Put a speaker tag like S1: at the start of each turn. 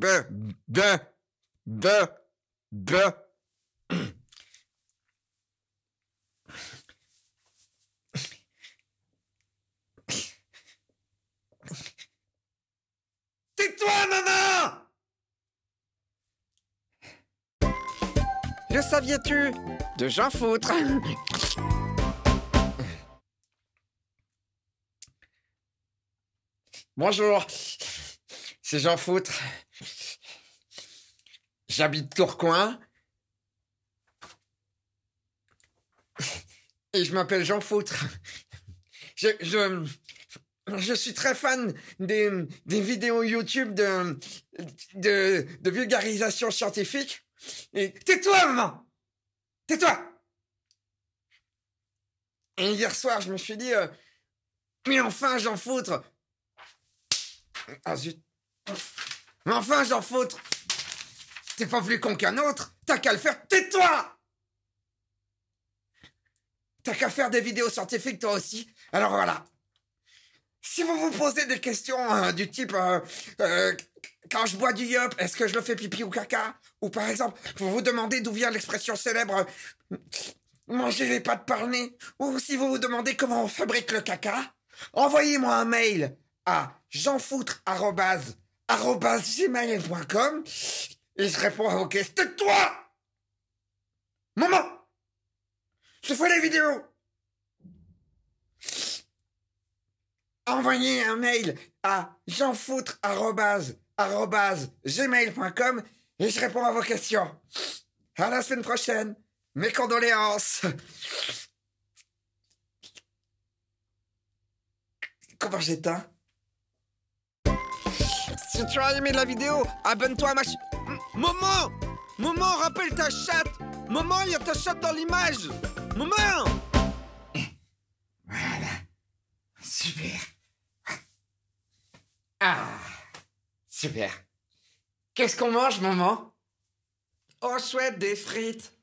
S1: De, de, de, de. Tais-toi, maman Le saviez-tu Jean Foutre. Bonjour, c'est Jean Foutre. J'habite Tourcoing. Et je m'appelle Jean Foutre. Je, je, suis très fan des, vidéos YouTube de, de, vulgarisation scientifique. Et tais-toi, maman! Tais-toi Et hier soir, je me suis dit, euh, mais enfin, j'en foutre Ah zut Mais enfin, j'en foutre T'es pas plus con qu'un autre, t'as qu'à le faire, tais-toi T'as qu'à faire des vidéos scientifiques toi aussi, alors voilà. Si vous vous posez des questions euh, du type euh, quand je bois du yop, est-ce que je le fais pipi ou caca Ou par exemple, vous vous demandez d'où vient l'expression célèbre manger les pâtes par nez Ou si vous vous demandez comment on fabrique le caca, envoyez-moi un mail à gmail.com et je réponds à vos questions. Tais-toi Maman Je fais les vidéos Envoyez un mail à jeanfoutre.com gmail.com et je réponds à vos questions. À la semaine prochaine. Mes condoléances. Comment j'éteins Si tu as aimé la vidéo, abonne-toi à ma chaîne. Maman Maman, rappelle ta chatte Maman, il y a ta chatte dans l'image Maman Super. Qu'est-ce qu'on mange, maman On oh, souhaite des frites.